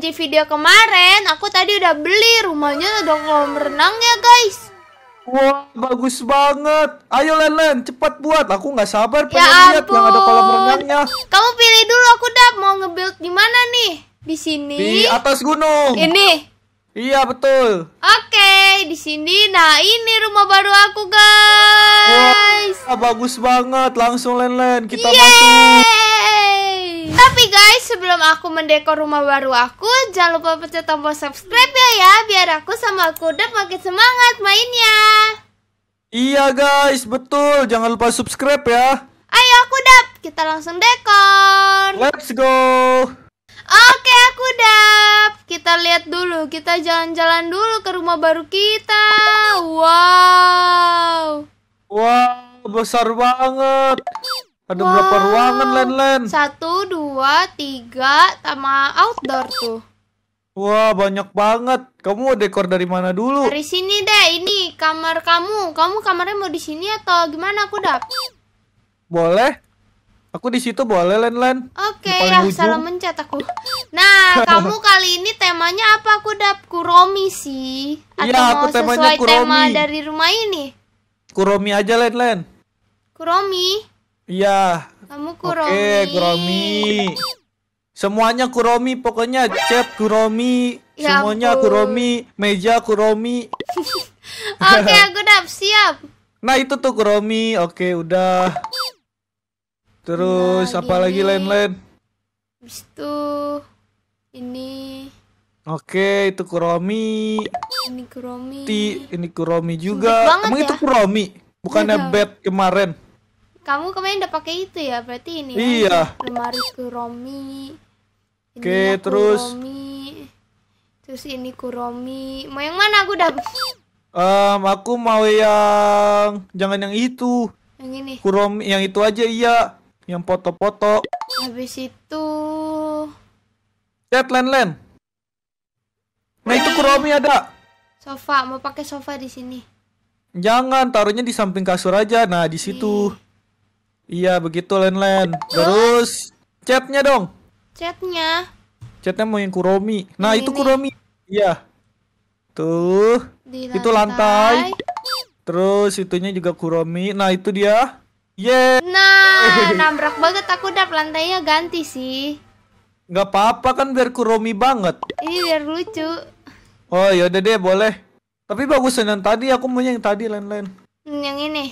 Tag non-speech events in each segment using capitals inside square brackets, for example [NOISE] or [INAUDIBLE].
janji video kemarin, aku tadi udah beli rumahnya udah kolam renang ya guys. Wah bagus banget. Ayo Len Len cepat buat. Aku nggak sabar pengen lihat yang ada kolam renangnya. Kamu pilih dulu aku udah mau ngebuild di mana nih? Di sini. Di atas gunung. Ini. Iya betul. Oke, di sini. Nah, ini rumah baru aku, guys. Wah, bagus banget. Langsung len-len kita Yeay. masuk. Tapi guys, sebelum aku mendekor rumah baru aku, jangan lupa pencet tombol subscribe ya ya, biar aku sama aku udah makin semangat mainnya. Iya guys, betul. Jangan lupa subscribe ya. Ayo aku dap, kita langsung dekor. Let's go. Oke aku dap, kita lihat dulu, kita jalan-jalan dulu ke rumah baru kita. Wow. Wow, besar banget. Ada wow. berapa ruangan lain-lain? Satu, dua, tiga, sama outdoor tuh. Wah, banyak banget. Kamu mau dekor dari mana dulu? Dari sini deh, ini kamar kamu. Kamu kamarnya mau di sini atau gimana aku dap? Boleh. Aku di situ boleh, Len Len. Oke, okay, ya ujung. salah mencet aku. Nah, [LAUGHS] kamu kali ini temanya apa? Aku dap Kuromi sih. Iya, aku mau temanya sesuai Kuromi. tema dari rumah ini? Kuromi aja, Len Len. Kuromi. Iya. Kamu Kuromi. Oke, Kuromi. Semuanya Kuromi, pokoknya chat Kuromi, ya semuanya aku. Kuromi, meja Kuromi. [LAUGHS] oke, aku udah siap. Nah, itu tuh Kuromi. Oke, udah. Terus nah, apa lagi lain-lain? itu ini. Oke, itu Kuromi. Ini Kuromi. Ti, ini Kuromi juga. Emang ya? itu Kuromi, bukannya ya. bed kemarin. Kamu kemarin udah pakai itu ya, berarti ini. Kan? Iya. Lemari Kuromi. Oke, okay, ya, terus Kuromi. Terus ini Kuromi. Mau yang mana aku udah Um, aku mau yang jangan yang itu. Yang ini. Kuromi yang itu aja iya, yang foto-foto. Habis itu Lihat len-len. Nah, itu Kuromi ada. Sofa, mau pakai sofa di sini. Jangan, taruhnya di samping kasur aja. Nah, di situ. Iya begitu Len-Len. Terus chatnya dong. Chatnya. Chatnya mau yang Kuromi. Nah ini, itu Kuromi. Iya. Tuh. lantai. Itu lantai. Terus itunya juga Kuromi. Nah itu dia. Yeah. Nah [LAUGHS] nabrak banget aku dap lantainya ganti sih. Gak apa-apa kan biar Kuromi banget. Iya biar lucu. Oh yaudah deh boleh. Tapi bagusan yang tadi aku mau yang tadi Len-Len. Hmm, yang ini.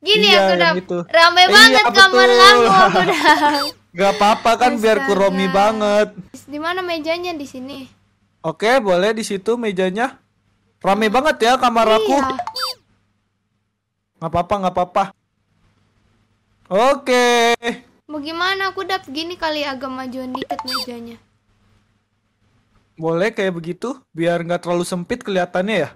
Gini iya, ya, aku udah gitu. rame eh, banget iya, kamar kamu, aku udah. [LAUGHS] Gak apa-apa kan Astaga. biar kuromi banget. Di mana mejanya di sini? Oke, boleh di situ mejanya. Rame banget ya kamar iya. aku. Gak apa-apa, gak apa-apa. Oke. Mau gimana? Aku udah gini kali agak maju dikit mejanya. Boleh kayak begitu, biar nggak terlalu sempit kelihatannya ya.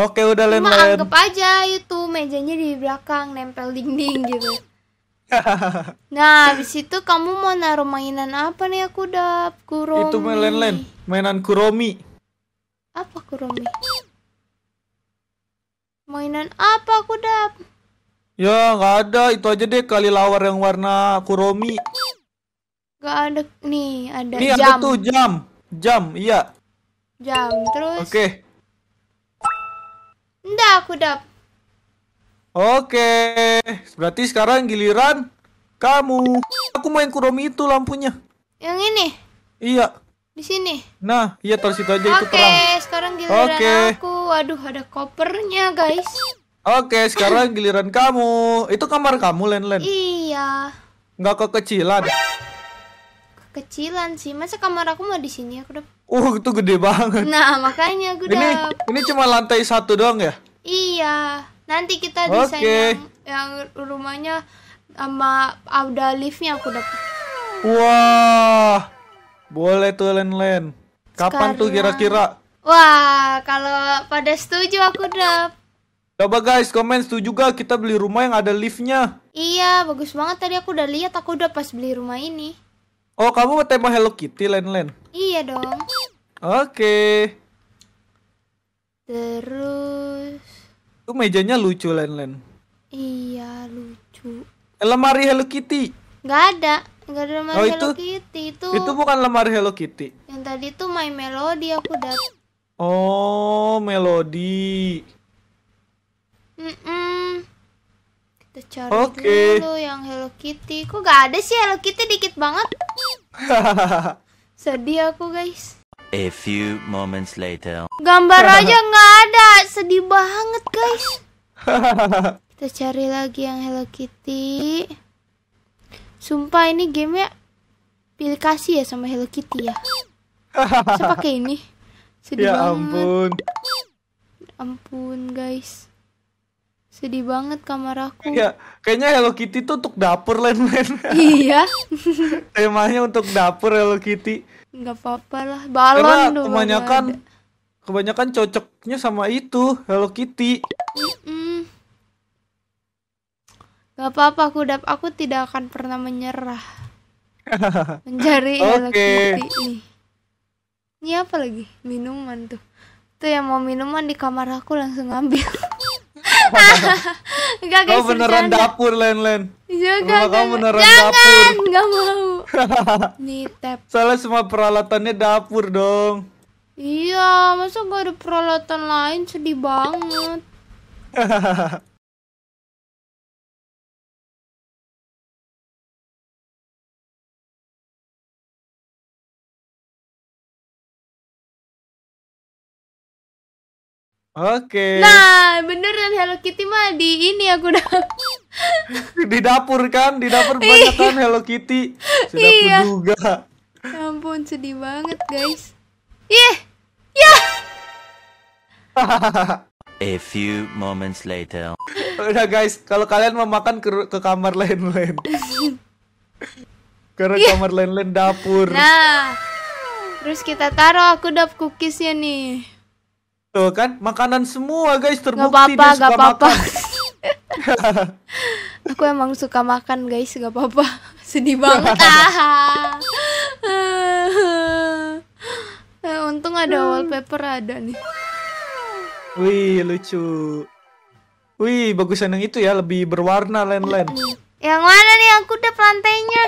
Oke udah lain lain. anggap aja itu mejanya di belakang nempel dinding gitu. [LAUGHS] nah disitu itu kamu mau naruh mainan apa nih aku dap kuromi. Itu main lain lain mainan kuromi. Apa kuromi? Mainan apa aku dap? Ya nggak ada itu aja deh kali lawar yang warna kuromi. Gak ada nih ada nih, jam. Nih ada tuh jam jam iya. Jam terus. Oke. Okay Enggak, aku dap. Oke, berarti sekarang giliran kamu. Aku main kurumi itu lampunya. Yang ini? Iya. Di sini. Nah, iya taruh situ aja Oke, itu Oke, sekarang giliran Oke. aku. Waduh, ada kopernya, guys. Oke, sekarang giliran kamu. Itu kamar kamu, Len-Len? Iya. Nggak kekecilan? Kekecilan sih. Masa kamar aku mau di sini, aku udah Uh, itu gede banget. Nah, makanya gue Ini udah... ini cuma lantai satu doang ya? Iya. Nanti kita desain okay. yang, yang rumahnya sama ada liftnya aku dapat. Wah. Boleh tuh Len-Len. Kapan Sekarang... tuh kira-kira? Wah, kalau pada setuju aku udah Coba guys, komen setuju gak kita beli rumah yang ada liftnya? Iya, bagus banget tadi aku udah lihat, aku udah pas beli rumah ini. Oh, kamu tema Hello Kitty, lain-lain? Iya dong. Oke. Okay. Terus... Itu mejanya lucu, lain-lain. Iya, lucu. Lemari Hello Kitty. Gak ada. gak ada lemari oh, itu, Hello Kitty. Itu, itu bukan lemari Hello Kitty. Yang tadi tuh main melodi aku dapat. Oh, melodi. Cari okay. dulu yang Hello Kitty. Kok gak ada sih Hello Kitty dikit banget? [LAUGHS] Sedih aku guys. A few moments later. Gambar [LAUGHS] aja nggak ada. Sedih banget guys. [LAUGHS] Kita cari lagi yang Hello Kitty. Sumpah ini gamenya pilih kasih ya sama Hello Kitty ya. Saya pakai ini. Sedih ya banget. ampun. Ampun guys. Sedih banget kamar aku. Iya, kayaknya Hello Kitty tuh untuk dapur lain-lain. Iya. [LAUGHS] Temanya untuk dapur Hello Kitty. Gak apa-apa lah, balon Karena dong. Kebanyakan kebanyakan cocoknya sama itu Hello Kitty. Mm-mm. Gak apa-apa aku dap aku tidak akan pernah menyerah. [LAUGHS] Mencari okay. Hello Kitty ini. Ini apa lagi? Minuman tuh. Tuh yang mau minuman di kamar aku langsung ambil. [LAUGHS] [LAUGHS] Enggak guys. Kau beneran bercanda. dapur Len-Len. Juga, iya, Rumah kau beneran Jangan, dapur. Enggak mau. [LAUGHS] Nitep. Soalnya semua peralatannya dapur dong. Iya, masa gak ada peralatan lain sedih banget. [LAUGHS] Oke. Okay. Nah, beneran Hello Kitty mah di ini aku udah [LAUGHS] di dapur kan, di dapur banyak kan iya. Hello Kitty. Sudah iya. kuduga. Ya ampun, sedih banget, guys. Ih. Ya. Iya. [LAUGHS] A few moments later. Udah guys, kalau kalian mau makan ke, ke kamar lain-lain. Ke iya. kamar lain-lain dapur. Nah. Terus kita taruh aku dap cookiesnya nih. Tuh kan, makanan semua guys terbukti gak apa -apa, dia suka gak apa -apa. makan. [LAUGHS] Aku emang suka makan guys, gak apa-apa. [LAUGHS] Sedih banget ah. [LAUGHS] untung ada hmm. wallpaper ada nih. Wih, lucu. Wih, bagus yang itu ya, lebih berwarna lain-lain. Yang mana nih? Aku udah lantainya.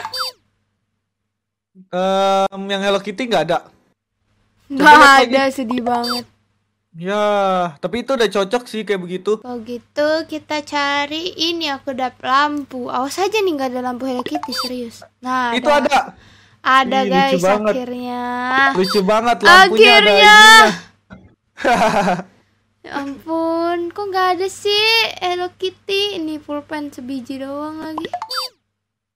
Um, yang Hello Kitty nggak ada. Nggak ada, sedih banget. Ya, tapi itu udah cocok sih kayak begitu. Kalau gitu kita cari ini aku dap lampu. Awas aja nih nggak ada lampu Hello Kitty serius. Nah, itu ada. Ada, ada Ih, guys lucu banget. akhirnya. Lucu banget lampunya akhirnya. ada. [LAUGHS] ya ampun, kok nggak ada sih Hello Kitty? Ini pulpen sebiji doang lagi.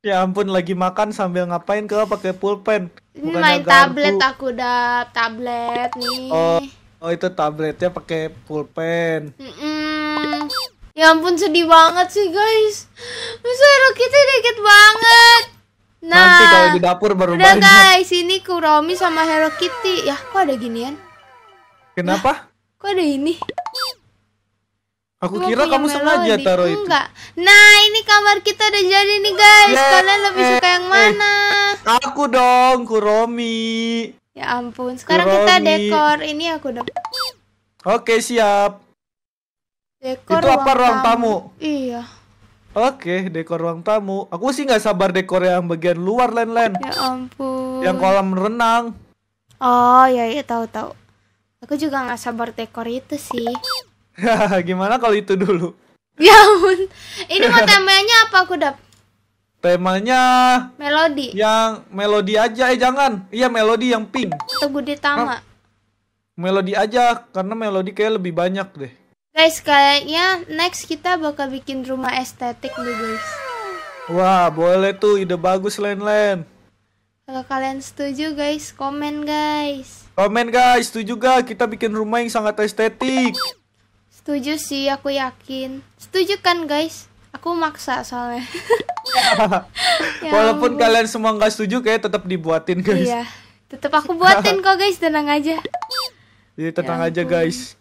Ya ampun lagi makan sambil ngapain ke pakai pulpen? Ini main tablet aku udah tablet nih. Oh. Oh itu tabletnya pakai pulpen. Mm -mm. Ya ampun sedih banget sih guys. Masa hero kita dikit banget. Nah, Nanti kalau di dapur baru udah banyak. guys, ini Kuromi sama Hello Kitty. Ya, kok ada ginian? Kenapa? Nah, kok ada ini? Aku Cuma kira kamu sengaja taruh itu. Enggak. Nah, ini kamar kita udah jadi nih, guys. Yeay. Kalian lebih suka yang eh, mana? Aku dong, Kuromi. Ya ampun, sekarang kita dekor ini aku dong. Oke, siap. Dekor Itu ruang apa ruang tamu? tamu? Iya. Oke, dekor ruang tamu. Aku sih nggak sabar dekor yang bagian luar len-len. Ya ampun. Yang kolam renang. Oh, ya ya tahu tahu. Aku juga nggak sabar dekor itu sih. [LAUGHS] Gimana kalau itu dulu? Ya ampun. Ini mau temanya apa aku dap? temanya melodi yang melodi aja eh jangan iya melodi yang pink tunggu di tama melodi aja karena melodi kayak lebih banyak deh guys kayaknya next kita bakal bikin rumah estetik nih guys wah boleh tuh ide bagus len len kalau kalian setuju guys komen guys komen guys setuju juga kita bikin rumah yang sangat estetik setuju sih aku yakin setuju kan guys aku maksa soalnya [LAUGHS] [LAUGHS] ya Walaupun ampun. kalian semua nggak setuju kayak tetap dibuatin guys. Iya. Tetap aku buatin [LAUGHS] kok guys, tenang aja. Jadi iya, tenang ya aja guys.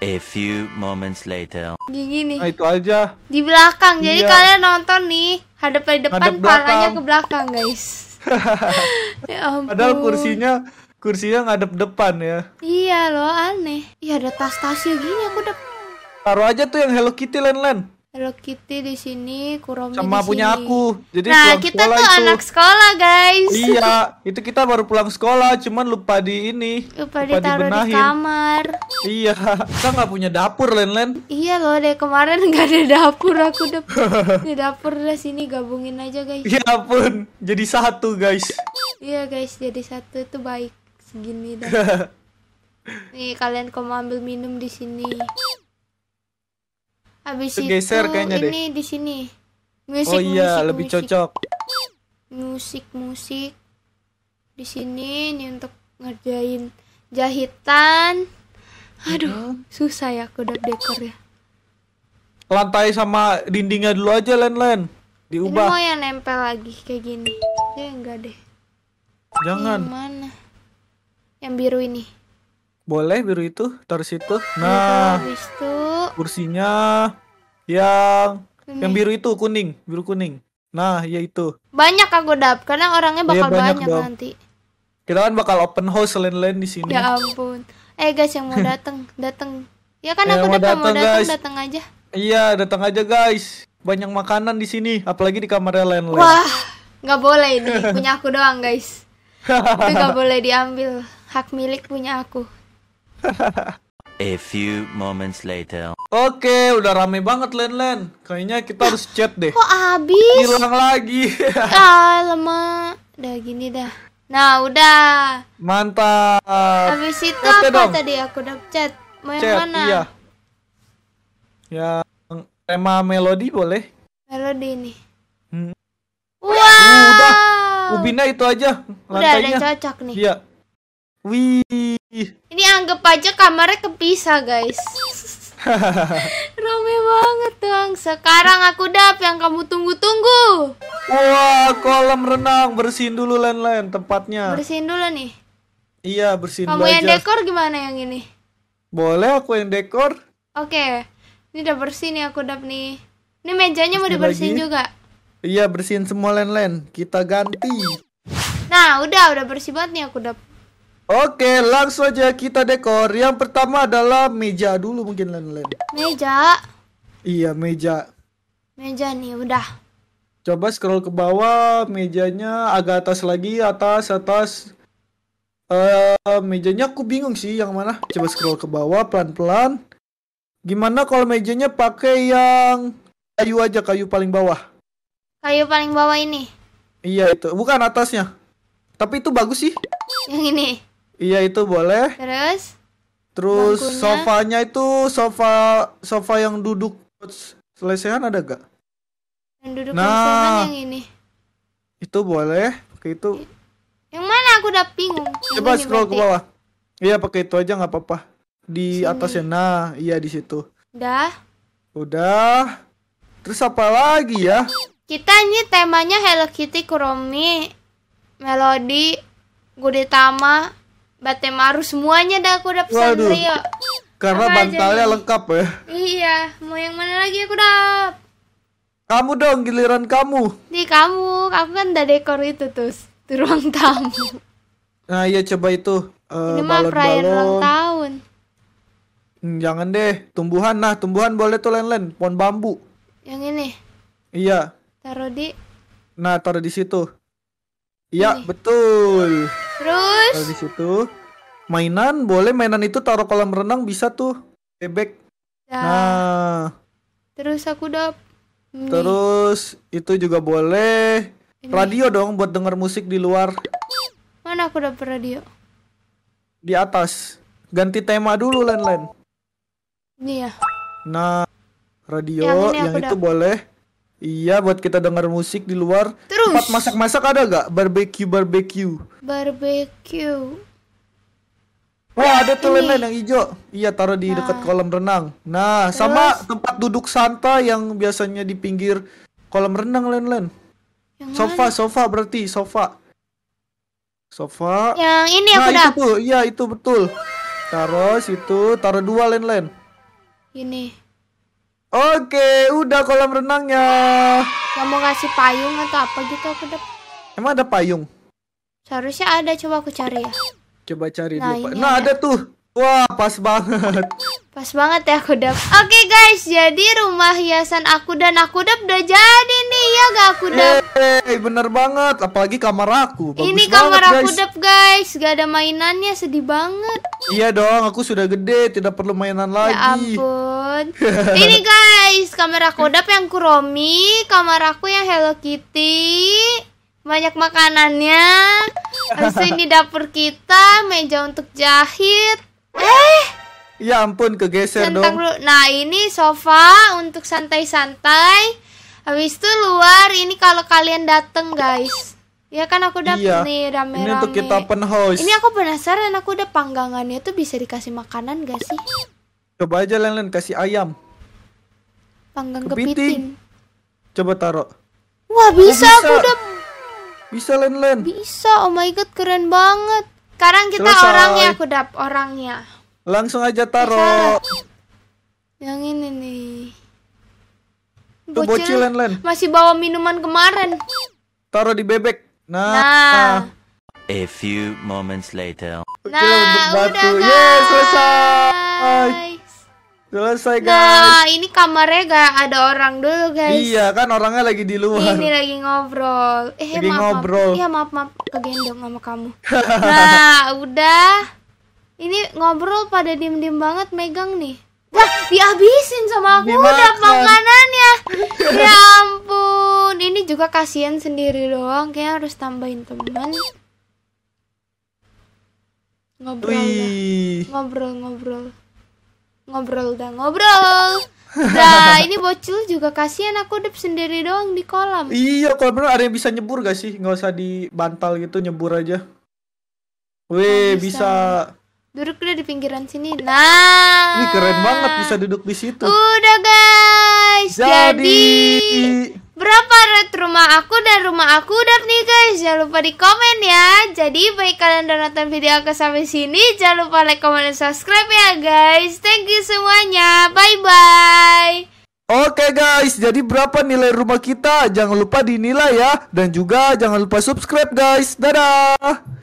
A few moments later. Gini nih. Nah, itu aja. Di belakang. Jadi iya. kalian nonton nih, hadap ke depan, hadap palanya ke belakang, guys. [LAUGHS] ya ampun. Padahal kursinya kursinya ngadep depan ya. Iya loh, aneh. Iya ada tas-tasnya gini aku udah Taruh aja tuh yang Hello Kitty Len Len. Hello Kitty di sini, Kuromi sama di punya sini. aku. Jadi nah kita tuh itu. anak sekolah guys. Iya, itu kita baru pulang sekolah, cuman lupa di ini. Lupa, lupa ditaruh di kamar. Iya, kita nggak punya dapur Len Len. Iya loh, deh kemarin [LAUGHS] nggak ada dapur aku udah [LAUGHS] di dapur lah sini gabungin aja guys. iya pun jadi satu guys. Iya guys, jadi satu itu baik segini dah. [LAUGHS] Nih kalian mau ambil minum di sini. Habis itu, geser kayaknya ini deh. Ini di sini. Musik, oh iya, musik, lebih musik. cocok. Musik, musik. Di sini ini untuk ngerjain jahitan. Aduh, hmm. susah ya kodok dekor ya. Lantai sama dindingnya dulu aja, Len-Len. Diubah. Ini mau yang nempel lagi kayak gini. Ya enggak deh. Jangan. Yang mana? Yang biru ini boleh biru itu taruh situ nah itu kursinya yang kuning. yang biru itu kuning biru kuning nah ya itu banyak aku dap karena orangnya iya, bakal ya, banyak, banyak nanti kita kan bakal open house lain-lain di sini ya ampun eh guys yang mau [LAUGHS] dateng dateng ya kan aku udah mau dateng dateng aja iya datang aja guys banyak makanan di sini apalagi di kamar lain-lain wah nggak boleh ini punya aku doang guys itu nggak [LAUGHS] boleh diambil hak milik punya aku [LAUGHS] A few moments later. Oke, udah rame banget Len-Len. Kayaknya kita harus chat deh. Kok habis? Hilang lagi. [LAUGHS] ah, lemah. Udah gini dah. Nah, udah. Mantap. Habis itu Cate apa dong. tadi aku udah chat? Mau yang chat, mana? Iya. Yang tema melodi boleh? Melodi ini. Hmm. Wow. Udah. Ubina itu aja. Lantainya. Udah ada cocok nih. Iya. Wih. Ini anggap aja kamarnya kepisah, guys. [LAUGHS] Rame banget dong. Sekarang aku dap yang kamu tunggu-tunggu. Wah, kolam renang. Bersihin dulu Len-Len tempatnya. Bersihin dulu nih. Iya, bersihin kamu dulu yang aja. dekor gimana yang ini? Boleh aku yang dekor? Oke. Okay. Ini udah bersih nih aku dap nih. Ini mejanya mau dibersihin lagi. juga. Iya, bersihin semua Len-Len. Kita ganti. Nah, udah, udah bersih banget nih aku dap. Oke, langsung aja kita dekor. Yang pertama adalah meja dulu mungkin lain-lain. Meja. Iya, meja. Meja nih, udah. Coba scroll ke bawah, mejanya agak atas lagi, atas, atas. Eh, uh, mejanya aku bingung sih yang mana. Coba scroll ke bawah pelan-pelan. Gimana kalau mejanya pakai yang kayu aja, kayu paling bawah? Kayu paling bawah ini. Iya, itu. Bukan atasnya. Tapi itu bagus sih. Yang ini. Iya itu boleh. Terus? Terus bangkunya. sofanya itu sofa sofa yang duduk lesehan ada gak? Yang duduk nah, yang ini. Itu boleh, pakai itu. Yang mana aku udah bingung. Coba ini scroll ke bawah. Iya pakai itu aja nggak apa-apa. Di Sini. atasnya nah, iya di situ. Udah. Udah. Terus apa lagi ya? Kita ini temanya Hello Kitty Kromi, Melody, Gudetama, Batemaru semuanya dah aku udah pesan Waduh. Rio. Karena Apa bantalnya lengkap ya. Iya, mau yang mana lagi aku dap? Kamu dong giliran kamu. nih kamu, aku kan udah dekor itu terus di ruang tamu. Nah, iya coba itu. Uh, Ini mah perayaan ulang tahun. Hmm, jangan deh, tumbuhan nah, tumbuhan boleh tuh len-len, pohon bambu. Yang ini. Iya. Taruh di Nah, taruh di situ. Iya, betul. Terus? Kalau di situ mainan boleh mainan itu taruh kolam renang bisa tuh bebek. Ya. Nah. Terus aku dap. Terus itu juga boleh. Ini. Radio dong buat denger musik di luar. Mana aku dapet radio? Di atas. Ganti tema dulu lain-lain. Ini ya. Nah, radio yang, yang itu dapet. boleh. Iya, buat kita denger musik di luar. Terus. Tempat masak-masak ada gak? Barbecue, barbecue. Barbecue. Wah, ada tuh lele yang hijau. Iya, taruh di nah. dekat kolam renang. Nah, Terus. sama tempat duduk santai yang biasanya di pinggir kolam renang, Len-Len. Sofa, mana? sofa berarti sofa. Sofa. Yang ini nah, aku itu tuh, iya itu betul. Taruh situ, taruh dua, Len-Len. Ini. Oke, udah kolam renangnya. Gak mau ngasih payung atau apa gitu aku dap. Emang ada payung? Seharusnya ada, coba aku cari ya. Coba cari nah, dulu. Nah, ada. tuh. Wah, pas banget. Pas banget ya aku dap. Oke okay, guys, jadi rumah hiasan aku dan aku dap udah jadi nih ya gak aku dap. Hey, bener banget, apalagi kamar aku. Bagus Ini kamar banget, aku guys. dap guys, gak ada mainannya, sedih banget. Iya dong, aku sudah gede, tidak perlu mainan ya lagi. Ya ampun ini guys kamar aku dap yang kuromi kamar aku yang Hello Kitty banyak makanannya habis ini dapur kita meja untuk jahit eh ya ampun kegeser dong lu. nah ini sofa untuk santai-santai habis itu luar ini kalau kalian dateng guys Ya kan aku udah iya. nih rame-rame. Ini untuk kita open house. Ini aku penasaran aku udah panggangannya tuh bisa dikasih makanan gak sih? Coba aja Len kasih ayam. Panggang kepiting. kepiting. Coba taruh. Wah, oh, bisa, oh, bisa. aku udah Bisa Len Len. Bisa. Oh my god, keren banget. Sekarang kita Selesai. orangnya aku dap orangnya. Langsung aja taruh. Yang ini nih. bocil, bocil Len Len. Masih bawa minuman kemarin. Taruh di bebek. Nah. nah. A few moments later. Nah, udah batu. Yes, selesai. Bye. Selesai nah, guys. Nah, ini kamarnya gak ada orang dulu guys. Iya kan orangnya lagi di luar. Ini lagi ngobrol. Eh, lagi maaf, ngobrol. Iya maaf maaf kegendong sama kamu. [LAUGHS] nah, udah. Ini ngobrol pada diem-diem banget megang nih. Wah, dihabisin sama aku Dimakan. udah makanannya. [LAUGHS] ya ampun, ini juga kasihan sendiri doang. Kayak harus tambahin teman. Ngobrol, ngobrol, ngobrol ngobrol udah ngobrol. Nah ini bocil juga kasihan aku udah sendiri doang di kolam. Iya kolam ada yang bisa nyebur gak sih? Nggak usah di bantal gitu nyebur aja. Weh bisa. bisa. Duduk udah di pinggiran sini. Nah. Ini keren banget bisa duduk di situ. Udah guys. Jadi. jadi berapa rate rumah aku dan rumah aku udah nih guys jangan lupa di komen ya jadi baik kalian udah nonton video aku sampai sini jangan lupa like komen dan subscribe ya guys thank you semuanya bye bye Oke guys, jadi berapa nilai rumah kita? Jangan lupa dinilai ya. Dan juga jangan lupa subscribe guys. Dadah!